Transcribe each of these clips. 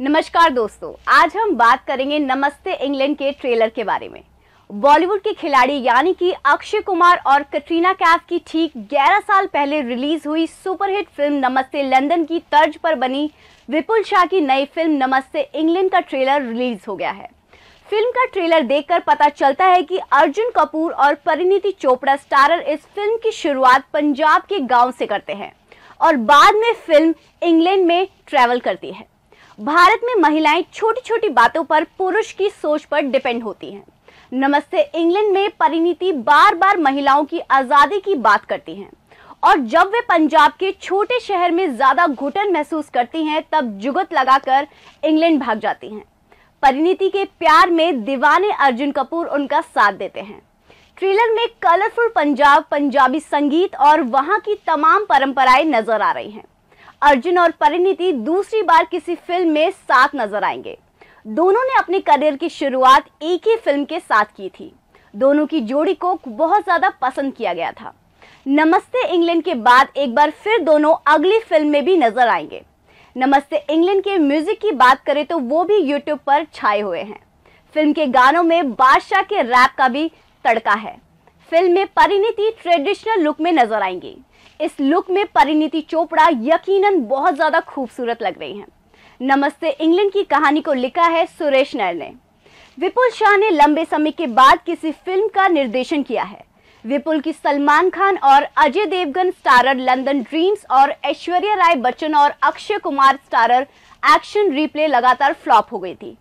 नमस्कार दोस्तों आज हम बात करेंगे नमस्ते इंग्लैंड के ट्रेलर के बारे में बॉलीवुड के खिलाड़ी यानी कि अक्षय कुमार और कटरीना कैफ की ठीक 11 साल पहले रिलीज हुई सुपरहिट फिल्म नमस्ते लंदन की तर्ज पर बनी विपुल शाह की नई फिल्म नमस्ते इंग्लैंड का ट्रेलर रिलीज हो गया है फिल्म का ट्रेलर देखकर पता चलता है कि अर्जुन कपूर और परिणीति चोपड़ा स्टारर इस फिल्म की शुरुआत पंजाब के गांव से करते हैं और बाद में फिल्म इंग्लैंड में ट्रैवल करती है भारत में महिलाएं छोटी छोटी बातों पर पुरुष की सोच पर डिपेंड होती हैं नमस्ते इंग्लैंड में परिणीति बार बार महिलाओं की आज़ादी की बात करती हैं और जब वे पंजाब के छोटे शहर में ज़्यादा घुटन महसूस करती हैं तब जुगत लगाकर इंग्लैंड भाग जाती हैं परिणीति के प्यार में दीवाने अर्जुन कपूर उनका साथ देते हैं ट्रेलर में कलरफुल पंजाब पंजाबी संगीत और वहां की तमाम परंपराएं नजर आ रही हैं अर्जुन और परिणीति दूसरी बार किसी फिल्म में साथ नजर आएंगे दोनों ने अपने करियर की शुरुआत एक ही फिल्म के साथ की थी दोनों की जोड़ी को बहुत ज़्यादा पसंद किया गया था नमस्ते इंग्लैंड के बाद एक बार फिर दोनों अगली फिल्म में भी नजर आएंगे नमस्ते इंग्लैंड के म्यूजिक की बात करें तो वो भी यूट्यूब पर छाए हुए हैं फिल्म के गानों में बादशाह के रैप का भी तड़का है फिल्म में परिणीति ट्रेडिशनल लुक में नजर आएंगी इस लुक में परिणीति चोपड़ा यकीनन बहुत ज़्यादा खूबसूरत लग रही हैं नमस्ते इंग्लैंड की कहानी को लिखा है सुरेश नायर ने विपुल शाह ने लंबे समय के बाद किसी फिल्म का निर्देशन किया है विपुल की सलमान खान और Ajay Devgn starrer London Dreams और ऐश्वर्या राय बच्चन और Akshay Kumar starrer Action Replay लगातार फ्लॉप हो गई थी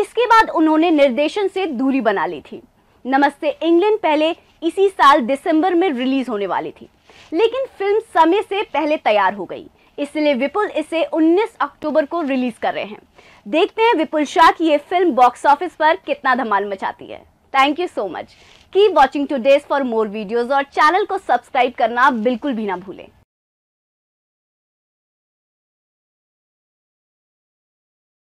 इसके बाद उन्होंने निर्देशन से दूरी बना ली थी नमस्ते इंग्लैंड पहले इसी साल दिसंबर में रिलीज होने वाली थी लेकिन फिल्म समय से पहले तैयार हो गई इसलिए विपुल इसे 19 अक्टूबर को रिलीज कर रहे हैं देखते हैं विपुल शाह की ये फिल्म बॉक्स ऑफिस पर कितना धमाल मचाती है थैंक यू सो मच की watching to for more videos और चैनल को सब्सक्राइब करना बिल्कुल भी ना भूलें